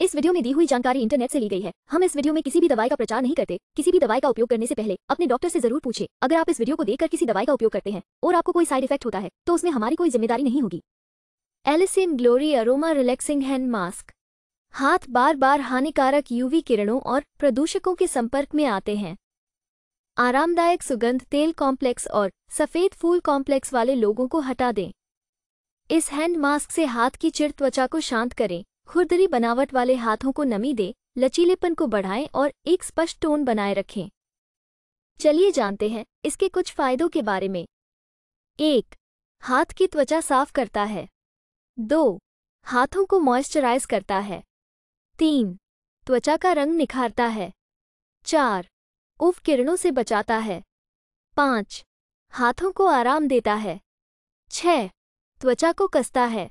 इस वीडियो में दी हुई जानकारी इंटरनेट से ली गई है हम इस वीडियो में किसी भी दवाई का प्रचार नहीं करते किसी भी दवाई का उपयोग करने से पहले अपने डॉक्टर से जरूर पूछे अगर आप इस वीडियो को देखकर किसी दवाई का उपयोग करते हैं और आपको कोई साइड इफेक्ट होता है तो उसमें हमारी कोई जिम्मेदारी नहीं होगी एलिसिन glory aroma relaxing hand mask हाथ बार बार हानिकारक यूवी किरणों और प्रदूषकों के संपर्क में आते हैं आरामदायक सुगंध तेल कॉम्प्लेक्स और सफ़ेद फूल कॉम्प्लेक्स वाले लोगों को हटा दें इस हैंड मास्क से हाथ की चिड़ त्वचा को शांत करें खुरदरी बनावट वाले हाथों को नमी दें लचीलेपन को बढ़ाएं और एक स्पष्ट टोन बनाए रखें चलिए जानते हैं इसके कुछ फायदों के बारे में एक हाथ की त्वचा साफ करता है दो हाथों को मॉइस्चराइज करता है तीन त्वचा का रंग निखारता है चार उफ किरणों से बचाता है पाँच हाथों को आराम देता है छह त्वचा को कसता है